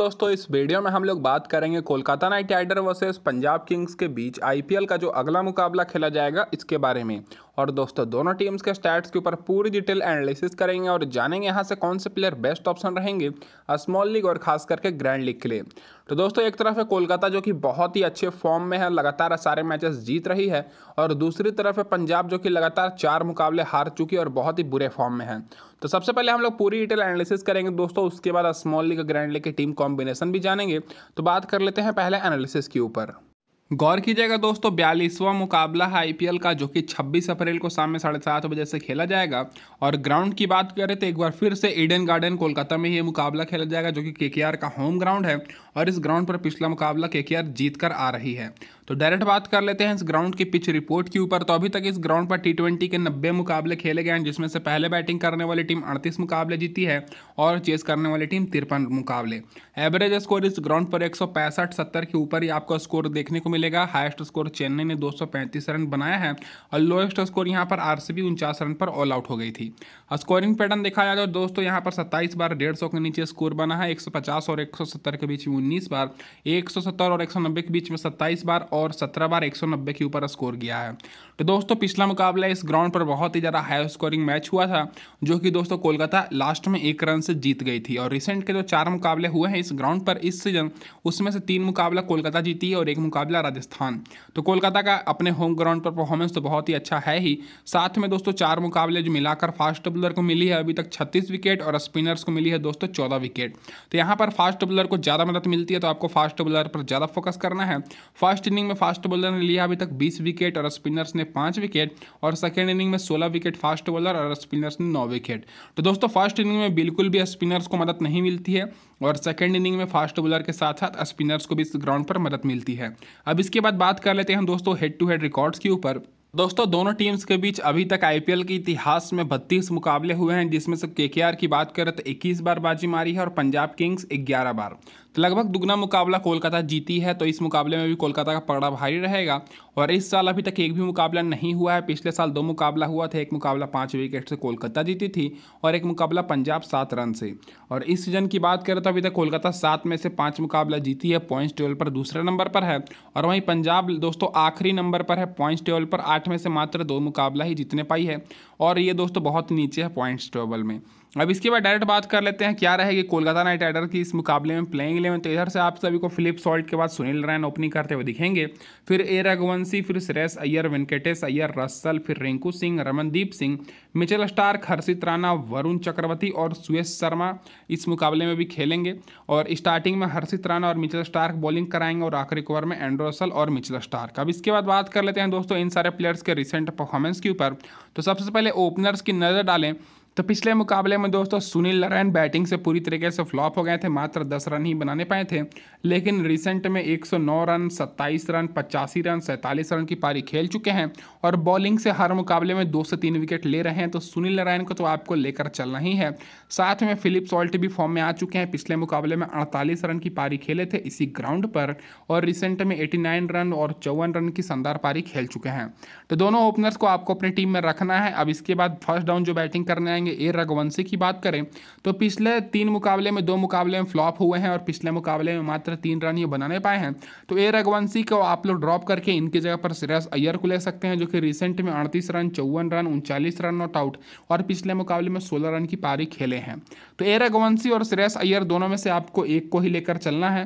दोस्तों इस वीडियो में हम लोग बात करेंगे Kolkata knight rider versus Punjab kings के बीच आईपीएल का जो अगला मुकाबला खेला जाएगा इसके बारे में और दोस्तों दोनों टीम्स के स्टैट्स के ऊपर पूरी डिटेल एनालिसिस करेंगे और जानेंगे यहाँ से कौन से प्लेयर बेस्ट ऑप्शन रहेंगे स्मॉल लीग और खास करके ग्रैंड लीग के लिए तो दोस्तों एक तरफ है कोलकाता जो कि बहुत ही अच्छे फॉर्म में है लगातार सारे मैचेस जीत रही है और दूसरी तरफ है पंजाब जो कि लगातार चार मुकाबले हार चुकी है और बहुत ही बुरे फॉर्म में है तो सबसे पहले हम लोग पूरी डिटेल एनालिसिस करेंगे दोस्तों उसके बाद स्मॉल लीग ग्रैंड लीग की टीम कॉम्बिनेशन भी जानेंगे तो बात कर लेते हैं पहले एनालिसिस के ऊपर गौर कीजिएगा दोस्तों बयालीसवां मुकाबला है आईपीएल का जो कि 26 अप्रैल को शाम में साढ़े सात बजे से खेला जाएगा और ग्राउंड की बात करें तो एक बार फिर से ईडन गार्डन कोलकाता में ये मुकाबला खेला जाएगा जो कि केकेआर का होम ग्राउंड है और इस ग्राउंड पर पिछला मुकाबला केकेआर जीत कर आ रही है तो डायरेक्ट बात कर लेते हैं इस ग्राउंड की पिच रिपोर्ट के ऊपर तो अभी तक इस ग्राउंड पर टी के नब्बे मुकाबले खेले गए हैं जिसमें से पहले बैटिंग करने वाली टीम अड़तीस मुकाबले जीती है और चेस करने वाली टीम तिरपन मुकाबले एवरेज स्कोर इस ग्राउंड पर एक सौ के ऊपर ही आपको स्कोर देखने को मिलेगा हाइस्ट स्कोर चेन्नई ने दो रन बनाया है और लोएस्ट स्कोर यहाँ पर आर सी रन पर ऑल आउट हो गई थी स्कोरिंग पैटर्न देखा जाए तो दोस्तों यहाँ पर सत्ताईस बार डेढ़ के नीचे स्कोर बना है एक और एक के बीच में उन्नीस बार एक और एक के बीच में सत्ताईस बार और सत्रह बार एक के ऊपर स्कोर किया है तो दोस्तों पिछला मुकाबला इस ग्राउंड पर बहुत ही ज़्यादा हाई स्कोरिंग मैच हुआ था जो कि दोस्तों कोलकाता लास्ट में एक रन से जीत गई थी और रिसेंट के जो चार मुकाबले हुए हैं इस ग्राउंड पर इस सीजन उसमें से तीन मुकाबला कोलकाता जीती है और एक मुकाबला राजस्थान तो कोलकाता का अपने होम ग्राउंड पर परफॉर्मेंस तो बहुत ही अच्छा है ही साथ में दोस्तों चार मुकाबले जो मिलाकर फास्ट बॉलर को मिली है अभी तक छत्तीस विकेट और स्पिनर्स को मिली है दोस्तों चौदह विकेट तो यहाँ पर फास्ट बॉलर को ज़्यादा मदद मिलती है तो आपको फास्ट बॉलर पर ज़्यादा फोकस करना है फास्ट इनिंग इनिंग में फास्ट बॉलर ने लिया अभी तक 20 विकेट और स्पिनर्स ने पाँच विकेट और सेकेंड इनिंग में 16 विकेट फास्ट बॉलर और स्पिनर्स ने नौ विकेट तो दोस्तों फर्स्ट इनिंग में बिल्कुल भी स्पिनर्स को मदद नहीं मिलती है और सेकेंड इनिंग में फास्ट बॉलर के साथ साथ स्पिनर्स को भी इस ग्राउंड पर मदद मिलती है अब इसके बाद बात कर लेते हैं दोस्तों हेड टू हेड रिकॉर्ड्स के ऊपर दोस्तों दोनों टीम्स के बीच अभी तक आईपीएल के इतिहास में 32 मुकाबले हुए हैं जिसमें से केकेआर की बात करें तो 21 बार बाजी मारी है और पंजाब किंग्स 11 बार लगभग दुगना मुकाबला कोलकाता जीती है तो इस मुकाबले में भी कोलकाता का पकड़ा भारी रहेगा और इस साल अभी तक एक भी मुकाबला नहीं हुआ है पिछले साल दो मुकाबला हुआ था एक मुकाबला पाँच विकेट से कोलकाता जीती थी और एक मुकाबला पंजाब सात रन से और इस सीजन की बात करें तो अभी तक कोलकाता सात में से पाँच मुकाबला जीती है पॉइंट्स टेबल पर दूसरे नंबर पर है और वहीं पंजाब दोस्तों आखिरी नंबर पर है पॉइंट्स टेबल पर आठ में से मात्र दो मुकाबला ही जीतने पाई है और ये दोस्तों बहुत नीचे है पॉइंट्स टेबल में अब इसके बाद डायरेक्ट बात कर लेते हैं क्या रहेगी कोलकाता नाइट राइडर की इस मुकाबले में प्लेइंग इलेवन तो इधर से आप सभी को फिलिप सॉल्ट के बाद सुनील रैन ओपनिंग करते हुए दिखेंगे फिर ए रघुवंशी फिर सुरेश अय्यर वेंकटेश अय्यर रसल फिर रिंकू सिंह रमनदीप सिंह मिचेल स्टार्क हर्षित राणा वरुण चक्रवर्ती और सुयेश शर्मा इस मुकाबले में भी खेलेंगे और स्टार्टिंग में हर्षित राणा और मिचेल स्टार्क बॉलिंग कराएंगे और आखिरी ओवर में एंड्रोसल और मिचेल स्टार्क अब इसके बाद बात कर लेते हैं दोस्तों इन सारे प्लेयर्स के रिसेंट परफॉर्मेंस के ऊपर तो सबसे पहले ओपनर्स की नज़र डालें तो पिछले मुकाबले में दोस्तों सुनील नारायण बैटिंग से पूरी तरीके से फ्लॉप हो गए थे मात्र 10 रन ही बनाने पाए थे लेकिन रिसेंट में 109 रन 27 रन पचासी रन सैंतालीस रन की पारी खेल चुके हैं और बॉलिंग से हर मुकाबले में दो से तीन विकेट ले रहे हैं तो सुनील नारायण को तो आपको लेकर चलना ही है साथ में फिलिप सॉल्ट भी फॉर्म में आ चुके हैं पिछले मुकाबले में अड़तालीस रन की पारी खेले थे इसी ग्राउंड पर और रिसेंट में 89 रन और चौवन रन की शानदार पारी खेल चुके हैं तो दोनों ओपनर्स को आपको अपनी टीम में रखना है अब इसके बाद फर्स्ट डाउन जो बैटिंग करने आएंगे ए रघुवंशी की बात करें तो पिछले तीन मुकाबले में दो मुकाबले में फ्लॉप हुए हैं और पिछले मुकाबले में मात्र तीन रन ये बनाने पाए हैं तो ए रघुवंशी को आप लोग ड्रॉप करके इनकी जगह पर श्रेयस अय्यर को ले सकते हैं जो कि रिसेंट में अड़तीस रन चौवन रन उनचालीस रन नॉट आउट और पिछले मुकाबले में सोलह रन की पारी खेले हैं तो एरागवंशी और श्रेयस अय्यर दोनों में से आपको एक को ही लेकर चलना है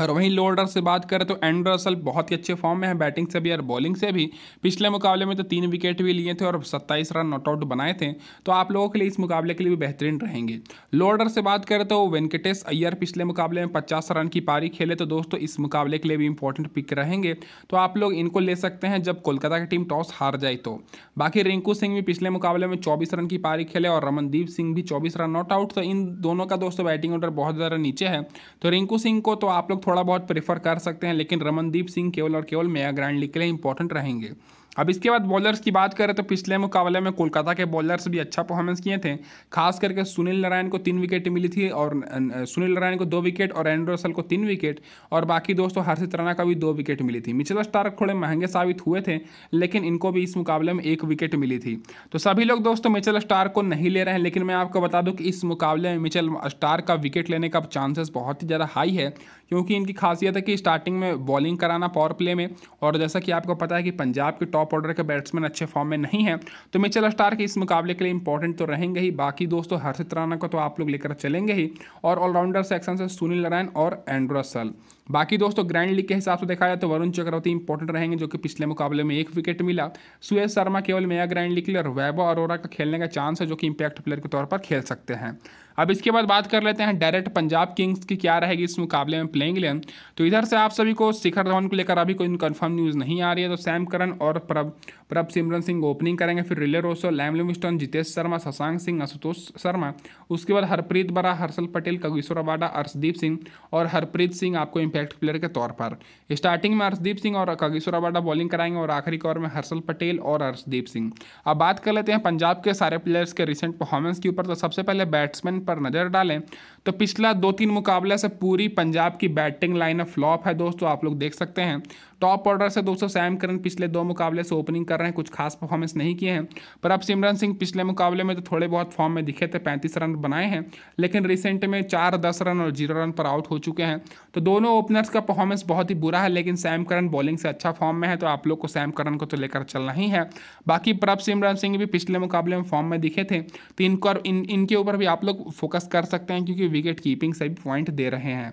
और वहीं लो ऑर्डर से बात करें तो एंड्रो असल बहुत ही अच्छे फॉर्म में है बैटिंग से भी और बॉलिंग से भी पिछले मुकाबले में तो तीन विकेट भी लिए थे और 27 रन नॉट आउट बनाए थे तो आप लोगों के लिए इस मुकाबले के लिए भी बेहतरीन रहेंगे लो ऑर्डर से बात करें तो वेंकटेश अय्यर पिछले मुकाबले में पचास रन की पारी खेले तो दोस्तों इस मुकाबले के लिए भी इंपॉर्टेंट पिक रहेंगे तो आप लोग इनको ले सकते हैं जब कोलकाता की टीम टॉस हार जाए तो बाकी रिंकू सिंह भी पिछले मुकाबले में चौबीस रन की पारी खेले और रमनदीप सिंह भी चौबीस रन नॉट आउट तो इन दोनों का दोस्तों बैटिंग ऑर्डर बहुत ज़्यादा नीचे है तो रिंकू सिंह को तो आप लोग थोड़ा बहुत प्रेफर कर सकते हैं लेकिन रमनदीप सिंह केवल और केवल मेया लीग के लिए इंपॉर्टेंट रहेंगे अब इसके बाद बॉलर्स की बात करें तो पिछले मुकाबले में कोलकाता के बॉलर्स भी अच्छा परफॉर्मेंस किए थे खास करके सुनील नारायण को तीन विकेट मिली थी और अं, अं, सुनील नारायण को दो विकेट और एंड्रो रसल को तीन विकेट और बाकी दोस्तों हर्षित राणा का भी दो विकेट मिली थी मिचल स्टार्क थोड़े महंगे साबित हुए थे लेकिन इनको भी इस मुकाबले में एक विकेट मिली थी तो सभी लोग दोस्तों मिचल स्टार्क को नहीं ले रहे हैं लेकिन मैं आपको बता दूँ कि इस मुकाबले में मिचल स्टार्क का विकेट लेने का चांसेस बहुत ही ज़्यादा हाई है क्योंकि इनकी खासियत है कि स्टार्टिंग में बॉलिंग कराना पावर प्ले में और जैसा कि आपको पता है कि पंजाब की टॉप टॉप ऑर्डर के बैट्समैन अच्छे फॉर्म में नहीं है तो मिचल स्टार के इस मुकाबले के लिए इंपॉर्टेंट तो रहेंगे ही बाकी दोस्तों हर्षित राणा को तो आप लोग लेकर चलेंगे ही और ऑलराउंडर सेक्शन से सुनील नारायण और एंड्रोसल बाकी दोस्तों ग्रैंड लीग के हिसाब से देखा जाए तो वरुण चक्रवर्ती इंपॉर्टेंट रहेंगे जो कि पिछले मुकाबले में एक विकेट मिला सुयेश शर्मा केवल मेया ग्रैंड लीग के लिए और वैभव अरोरा का खेलने का चांस है जो कि इंपैक्ट प्लेयर के तौर पर खेल सकते हैं अब इसके बाद बात कर लेते हैं डायरेक्ट पंजाब किंग्स की क्या रहेगी इस मुकाबले में प्लेइंग इलेवन तो इधर से आप सभी को शिखर धवन को लेकर अभी कोई कन्फर्म न्यूज़ नहीं आ रही है तो सैम करन और प्रभ प्रभ सिमरन सिंह ओपनिंग करेंगे फिर Rilee Rossouw Liam Livingstone Jitesh Sharma Shashank Singh Ashutosh Sharma उसके बाद हरप्रीत बरा हर्षल पटेल कगेश्वर अबाडा अर्शदीप सिंह और हरप्रीत सिंह आपको इम्पैक्ट प्लेयर के तौर पर स्टार्टिंग में अर्शदीप सिंह और कगेश्वर अबाडा बॉलिंग कराएंगे और आखिरी ओवर में हर्षल पटेल और अर्शदीप सिंह अब बात कर लेते हैं पंजाब के सारे प्लेयर्स के रिसेंट परफॉर्मेंस के ऊपर तो सबसे पहले बैट्समैन पर नज़र डालें तो पिछला दो तीन मुकाबले से पूरी पंजाब की बैटिंग लाइनअप फ्लॉप है दोस्तों आप लोग देख सकते हैं टॉप ऑर्डर से दोस्तों सैम करन पिछले दो मुकाबले से ओपनिंग कर रहे हैं कुछ खास परफॉर्मेंस नहीं किए हैं पर अब सिमरन सिंह पिछले मुकाबले में तो थोड़े बहुत फॉर्म में दिखे थे पैंतीस रन बनाए हैं लेकिन रिसेंट में चार दस रन और जीरो रन पर आउट हो चुके हैं तो दोनों ओपनर्स का परफॉर्मेंस बहुत ही बुरा है लेकिन सैम करन बॉलिंग से अच्छा फॉर्म में है तो आप लोग को सैम करन को तो लेकर चलना ही है बाकी प्रभ सिमरन सिंह भी पिछले मुकाबले में फॉर्म में दिखे थे तो इनको इन इनके ऊपर भी आप लोग फोकस कर सकते हैं क्योंकि विकेट कीपिंग से भी पॉइंट दे रहे हैं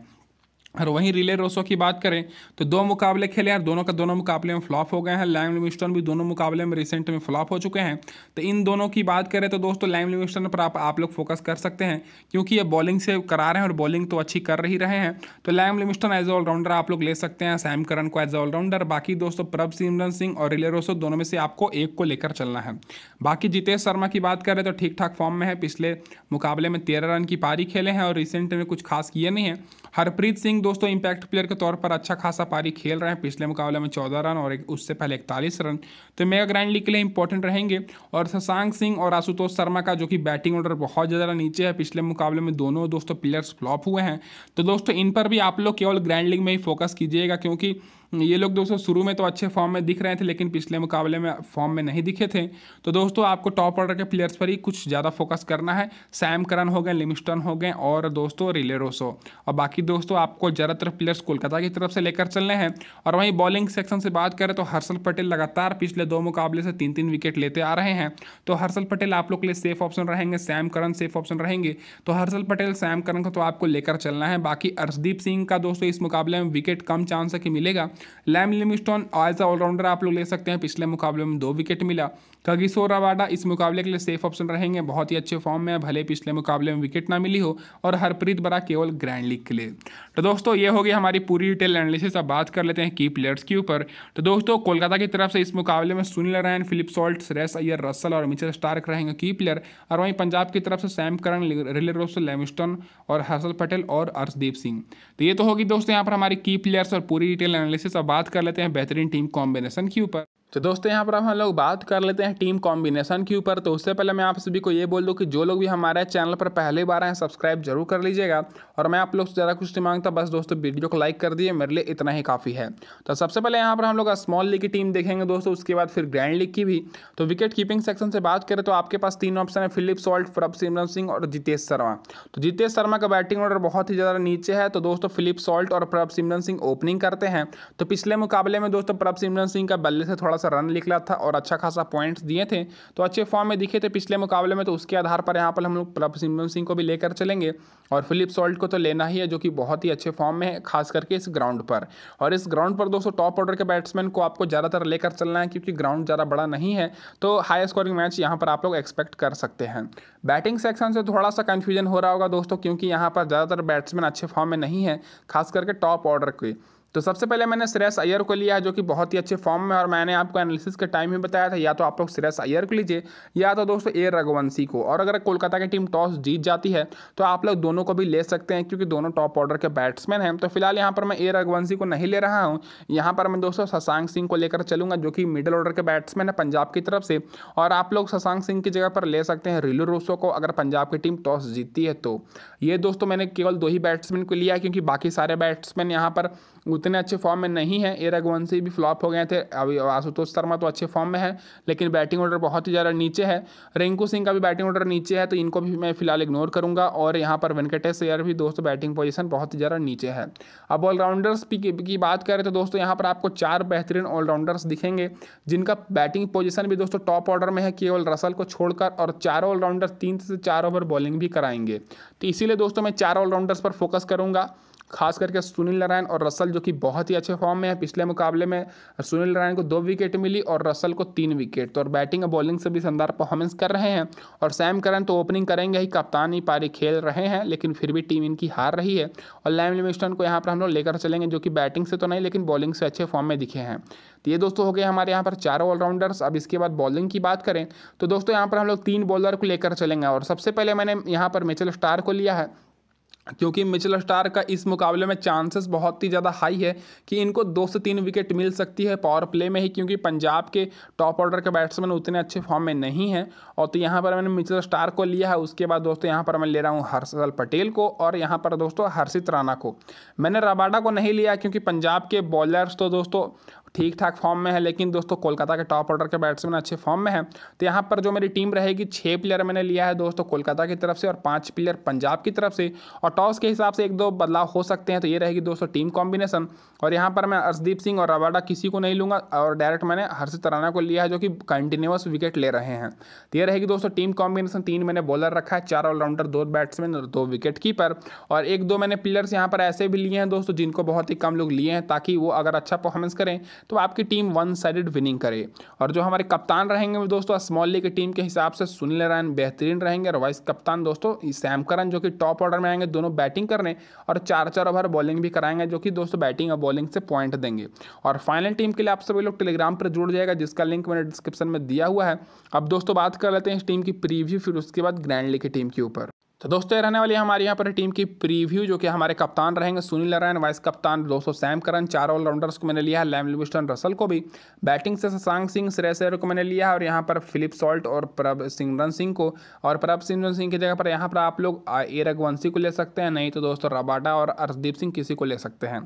और वहीं रिले रोसो की बात करें तो दो मुकाबले खेले हैं दोनों का दोनों मुकाबले में फ्लॉप हो गए हैं लैम लिविंगस्टन भी दोनों मुकाबले में रिसेंट में फ्लॉप हो चुके हैं तो इन दोनों की बात करें तो दोस्तों लैम लिविंगस्टन पर आप आप लोग फोकस कर सकते हैं क्योंकि ये बॉलिंग से करा रहे हैं और बॉलिंग तो अच्छी कर ही रहे हैं तो लैम लिविंगस्टन एज ऑलराउंडर आप लोग ले सकते हैं सैम करन को एज ऑलराउंडर बाकी दोस्तों प्रभ सिमरन सिंह और रिले रोसो दोनों में से आपको एक को लेकर चलना है बाकी जितेश शर्मा की बात करें तो ठीक ठाक फॉर्म में है पिछले मुकाबले में तेरह रन की पारी खेले हैं और रिसेंट में कुछ खास किए नहीं है हरप्रीत सिंह दोस्तों इंपैक्ट प्लेयर के तौर पर अच्छा खासा पारी खेल रहे हैं पिछले मुकाबले में चौदह रन और उससे पहले इकतालीस रन तो मेगा ग्रैंड लीग के लिए इंपॉर्टेंट रहेंगे और शशांक सिंह और आशुतोष शर्मा का जो कि बैटिंग ऑर्डर बहुत ज़्यादा नीचे है पिछले मुकाबले में दोनों दोस्तों प्लेयर्स फ्लॉप हुए हैं तो दोस्तों इन पर भी आप लोग केवल ग्रैंड लीग में ही फोकस कीजिएगा क्योंकि ये लोग दोस्तों शुरू में तो अच्छे फॉर्म में दिख रहे थे लेकिन पिछले मुकाबले में फॉर्म में नहीं दिखे थे तो दोस्तों आपको टॉप ऑर्डर के प्लेयर्स पर ही कुछ ज़्यादा फोकस करना है सैम करन हो गए लिमिस्टन हो गए और दोस्तों रिले रोसो और बाकी दोस्तों आपको ज़्यादातर प्लेयर्स कोलकाता की तरफ से लेकर चलने हैं और वहीं बॉलिंग सेक्शन से बात करें तो हर्षल पटेल लगातार पिछले दो मुकाबले से तीन तीन विकेट लेते आ रहे हैं तो हर्षल पटेल आप लोग के लिए सेफ ऑप्शन रहेंगे सैम करन सेफ ऑप्शन रहेंगे तो हर्षल पटेल सैम करन को तो आपको लेकर चलना है बाकी अर्शदीप सिंह का दोस्तों इस मुकाबले में विकेट कम चांस है कि मिलेगा लैम लिमस्टोन एज ऑलराउंडर आप लोग ले सकते हैं पिछले मुकाबले में दो विकेट मिला कगिसो रवाडा इस मुकाबले के लिए सेफ ऑप्शन रहेंगे बहुत ही अच्छे फॉर्म में भले पिछले मुकाबले में विकेट ना मिली हो और हरप्रीत बरा केवल ग्रैंड लीग के लिए तो दोस्तों ये होगी हमारी पूरी डिटेल एनालिसिस अब बात कर लेते हैं की प्लेयर्स के ऊपर तो दोस्तों कोलकाता की तरफ से इस मुकाबले में सुनील नारायण फिलिप सॉल्ट रेस अय्यर रसल और मिचल स्टार्क रहेंगे की प्लेयर और वहीं पंजाब की तरफ से सैम करन रिले रोस लेमिस्टन और हर्षल पटेल और अर्शदीप सिंह तो ये तो होगी दोस्तों यहाँ पर हमारी की प्लेयर्स और पूरी डिटेल एनालिसिस अब बात कर लेते हैं बेहतरीन टीम कॉम्बिनेशन के ऊपर तो दोस्तों यहाँ पर अब हम लोग बात कर लेते हैं टीम कॉम्बिनेशन के ऊपर तो उससे पहले मैं आप सभी को ये बोल दूँ कि जो लोग भी हमारे चैनल पर पहले बार हैं सब्सक्राइब जरूर कर लीजिएगा और मैं आप लोग से ज़्यादा कुछ नहीं मांगता बस दोस्तों वीडियो को लाइक कर दिए मेरे लिए इतना ही काफ़ी है तो सबसे पहले यहाँ पर हम लोग स्मॉल लीग की टीम देखेंगे दोस्तों उसके बाद फिर ग्रैंड लीग की भी तो विकेट कीपिंग सेक्शन से बात करें तो आपके पास तीन ऑप्शन है फिलिप सॉल्ट प्रभ सिमरन सिंह और जितेश शर्मा तो जितेश शर्मा का बैटिंग ऑर्डर बहुत ही ज़्यादा नीचे है तो दोस्तों फिलिप सॉल्ट और प्रभ सिमरन सिंह ओपनिंग करते हैं तो पिछले मुकाबले में दोस्तों प्रभ सिमरन सिंह का बल्ले से थोड़ा सा सा अच्छा रन निकला था और अच्छा खासा पॉइंट्स दिए थे तो अच्छे फॉर्म में दिखे थे पिछले मुकाबले में तो उसके आधार पर यहाँ पर हम लोग प्रभसिमरन सिंह को भी लेकर चलेंगे और फिलिप सॉल्ट को तो लेना ही है जो कि बहुत ही अच्छे फॉर्म में है खास करके इस ग्राउंड पर और इस ग्राउंड पर दोस्तों टॉप ऑर्डर के बैट्समैन को आपको ज़्यादातर लेकर चलना है क्योंकि ग्राउंड ज़्यादा बड़ा नहीं है तो हाई स्कोरिंग मैच यहाँ पर आप लोग एक्सपेक्ट कर सकते हैं बैटिंग सेक्शन से थोड़ा सा कन्फ्यूजन हो रहा होगा दोस्तों क्योंकि यहाँ पर ज़्यादातर बैट्समैन अच्छे फॉर्म में नहीं है खास करके टॉप ऑर्डर के तो सबसे पहले मैंने श्रेयस अय्यर को लिया है जो कि बहुत ही अच्छे फॉर्म में और मैंने आपको एनालिसिस के टाइम ही बताया था या तो आप लोग श्रेयस अय्यर को लीजिए या तो दोस्तों ए रघुवंशी को और अगर कोलकाता की टीम टॉस जीत जाती है तो आप लोग दोनों को भी ले सकते हैं क्योंकि दोनों टॉप ऑर्डर के बैट्समैन हैं तो फिलहाल यहाँ पर मैं ए रघुवंशी को नहीं ले रहा हूँ यहाँ पर मैं दोस्तों शशांक सिंह को लेकर चलूँगा जो कि मिडिल ऑर्डर के बैट्समैन है पंजाब की तरफ से और आप लोग शशांक सिंह की जगह पर ले सकते हैं रिलू रूसो को अगर पंजाब की टीम टॉस जीतती है तो ये दोस्तों मैंने केवल दो ही बैट्समैन को लिया क्योंकि बाकी सारे बैट्समैन यहाँ पर उतने अच्छे फॉर्म में नहीं है ए रघुवंशी भी फ्लॉप हो गए थे अभी आशुतोष शर्मा तो अच्छे फॉर्म में है लेकिन बैटिंग ऑर्डर बहुत ही ज़्यादा नीचे है रिंकू सिंह का भी बैटिंग ऑर्डर नीचे है तो इनको भी मैं फिलहाल इग्नोर करूंगा और यहाँ पर वेंकटेश अयर भी दोस्तों बैटिंग पोजिशन बहुत ही ज़्यादा नीचे है अब ऑलराउंडर्स की बात करें तो दोस्तों यहाँ पर आपको चार बेहतरीन ऑलराउंडर्स दिखेंगे जिनका बैटिंग पोजिशन भी दोस्तों टॉप ऑर्डर में है केवल रसल को छोड़कर और चारों ऑलराउंडर तीन से चार ओवर बॉलिंग भी कराएंगे तो इसीलिए दोस्तों मैं चार ऑलराउंडर्स पर फोकस करूँगा खास करके सुनील नारायण और रसल जो कि बहुत ही अच्छे फॉर्म में है पिछले मुकाबले में सुनील नारायण को दो विकेट मिली और रसल को तीन विकेट तो और बैटिंग और बॉलिंग से भी शानदार परफॉर्मेंस कर रहे हैं और सैम करन तो ओपनिंग करेंगे ही कप्तानी पारी खेल रहे हैं लेकिन फिर भी टीम इनकी हार रही है और लैम लिमिस्टन को यहाँ पर हम लोग लेकर चलेंगे जो कि बैटिंग से तो नहीं लेकिन बॉलिंग से अच्छे फॉर्म में दिखे हैं तो ये दोस्तों हो गए हमारे यहाँ पर चारों ऑलराउंडर्स अब इसके बाद बॉलिंग की बात करें तो दोस्तों यहाँ पर हम लोग तीन बॉलर को लेकर चलेंगे और सबसे पहले मैंने यहाँ पर मिचल स्टार को लिया है क्योंकि मिचल स्टार का इस मुकाबले में चांसेस बहुत ही ज़्यादा हाई है कि इनको दो से तीन विकेट मिल सकती है पावर प्ले में ही क्योंकि पंजाब के टॉप ऑर्डर के बैट्समैन उतने अच्छे फॉर्म में नहीं हैं और तो यहाँ पर मैंने मिचल स्टार को लिया है उसके बाद दोस्तों यहाँ पर मैं ले रहा हूँ हर्षल पटेल को और यहाँ पर दोस्तों हर्षित राणा को मैंने रबाडा को नहीं लिया क्योंकि पंजाब के बॉलर्स तो दोस्तों ठीक ठाक फॉर्म में है लेकिन दोस्तों कोलकाता के टॉप ऑर्डर के बैट्समैन अच्छे फॉर्म में है तो यहाँ पर जो मेरी टीम रहेगी छः प्लेयर मैंने लिया है दोस्तों कोलकाता की तरफ से और पाँच प्लेयर पंजाब की तरफ से और टॉस के हिसाब से एक दो बदलाव हो सकते हैं तो ये रहेगी दोस्तों टीम कॉम्बिनेशन और यहाँ पर मैं अर्शदीप सिंह और रवाडा किसी को नहीं लूँगा और डायरेक्ट मैंने हर्षित राना को लिया है जो कि कंटिन्यूस विकेट ले रहे हैं तो ये रहेगी दोस्तों टीम कॉम्बिनेशन तीन मैंने बॉलर रखा है चार ऑलराउंडर दो बैट्समैन और दो विकेट कीपर और एक दो मैंने प्लेयर्स यहाँ पर ऐसे भी लिए हैं दोस्तों जिनको बहुत ही कम लोग लिए हैं ताकि वो अगर अच्छा परफॉर्मेंस करें तो आपकी टीम वन साइडेड विनिंग करे और जो हमारे कप्तान रहेंगे दोस्तों स्मॉल लीग की टीम के हिसाब से सुनील नारायण बेहतरीन रहेंगे और वाइस कप्तान दोस्तों सैम करन जो कि टॉप ऑर्डर में आएंगे दोनों बैटिंग करने और चार चार ओवर बॉलिंग भी कराएंगे जो कि दोस्तों बैटिंग और बॉलिंग से पॉइंट देंगे और फाइनल टीम के लिए आप सभी लोग टेलीग्राम पर जुड़ जाएगा जिसका लिंक मैंने डिस्क्रिप्शन में दिया हुआ है अब दोस्तों बात कर लेते हैं इस टीम की प्रीव्यू फिर उसके बाद ग्रैंड लीग की टीम के ऊपर तो दोस्तों रहने वाली हमारे यहाँ पर टीम की प्रीव्यू जो कि हमारे कप्तान रहेंगे सुनील नारायण वाइस कप्तान दोस्तों सैम करन चार ऑलराउंडर्स को मैंने लिया है लैम लिविस्टन रसल को भी बैटिंग से शशांक सिंह श्रेयसर को मैंने लिया है और यहाँ पर फिलिप सॉल्ट और प्रभ सिमरन सिंह को और प्रभ सिमरन सिंह की जगह पर यहाँ पर आप लोग ए रघुवंशी को ले सकते हैं नहीं तो दोस्तों रबाडा और अर्शदीप सिंह किसी को ले सकते हैं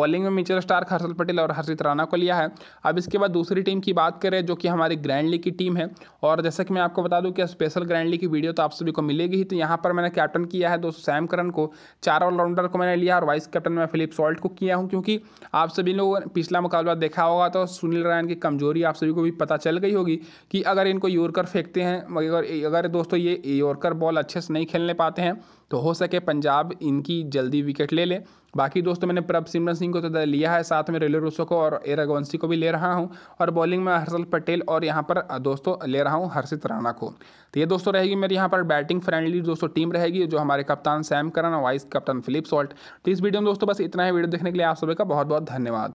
बॉलिंग में मिचर स्टार्क हर्षल पटेल और हर्षित राणा को लिया है अब इसके बाद दूसरी टीम की बात करें जो कि हमारी ग्रैंड लीग की टीम है और जैसा कि मैं आपको बता दूँ कि स्पेशल ग्रैंड लीग की वीडियो तो आप सभी को मिलेगी ही तो यहाँ पर मैंने कैप्टन किया है दोस्तों सैम करन को चार ऑलराउंडर को मैंने लिया और वाइस कैप्टन मैं फिलिप सॉल्ट को किया हूँ क्योंकि आप सभी लोगों ने पिछला मुकाबला देखा होगा तो सुनील रायन की कमजोरी आप सभी को भी पता चल गई होगी कि अगर इनको योरकर फेंकते हैं अगर अगर दोस्तों ये योरकर बॉल अच्छे से नहीं खेलने पाते हैं तो हो सके पंजाब इनकी जल्दी विकेट ले ले बाकी दोस्तों मैंने प्रभ सिमरन सिंह को तो लिया है साथ में रेलो रूसो को और एरागोंसी को भी ले रहा हूँ और बॉलिंग में हर्षल पटेल और यहाँ पर दोस्तों ले रहा हूँ हर्षित राणा को तो ये दोस्तों रहेगी मेरी यहाँ पर बैटिंग फ्रेंडली दोस्तों टीम रहेगी जो हमारे कप्तान सैम करन और वाइस कप्तान फिलिप सॉल्ट तो इस वीडियो में दोस्तों बस इतना ही वीडियो देखने के लिए आप सभी का बहुत बहुत धन्यवाद